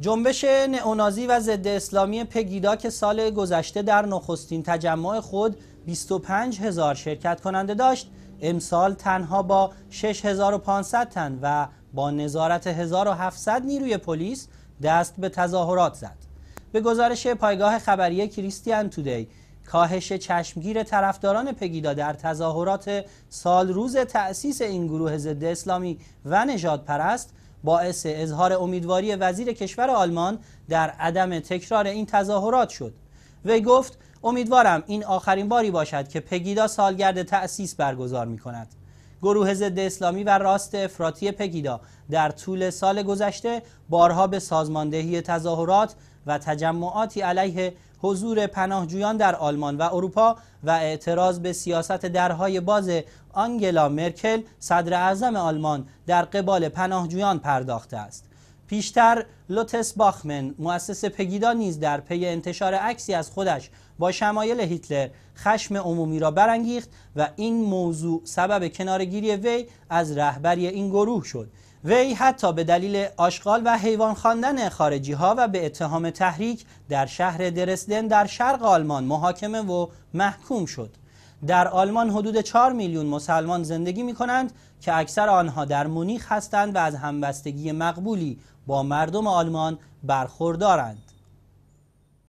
جنبش نئونازی و ضد اسلامی پگیدا که سال گذشته در نخستین تجمع خود 25 هزار شرکت کننده داشت امسال تنها با 6500 تن و با نظارت 1700 نیروی پلیس دست به تظاهرات زد به گزارش پایگاه خبری کریستیان تودی کاهش چشمگیر طرفداران پگیدا در تظاهرات سال روز تأسیس این گروه ضد اسلامی و نژادپرست پرست باعث اظهار امیدواری وزیر کشور آلمان در عدم تکرار این تظاهرات شد وی گفت امیدوارم این آخرین باری باشد که پگیدا سالگرد تأسیس برگزار می کند گروه ضد اسلامی و راست افراطی پگیدا در طول سال گذشته بارها به سازماندهی تظاهرات و تجمعاتی علیه حضور پناهجویان در آلمان و اروپا و اعتراض به سیاست درهای باز آنگلا مرکل صدر اعظم آلمان در قبال پناهجویان پرداخته است پیشتر لوتس باخمن مؤسس پگیدا نیز در پی انتشار عکسی از خودش با شمایل هیتلر خشم عمومی را برانگیخت و این موضوع سبب کنارگیری وی از رهبری این گروه شد وی حتی به دلیل آشغال و حیوان خواندن خارجی ها و به اتهام تحریک در شهر درسدن در شرق آلمان محاکمه و محکوم شد در آلمان حدود 4 میلیون مسلمان زندگی می کنند که اکثر آنها در مونیخ هستند و از همبستگی مقبولی با مردم آلمان برخوردارند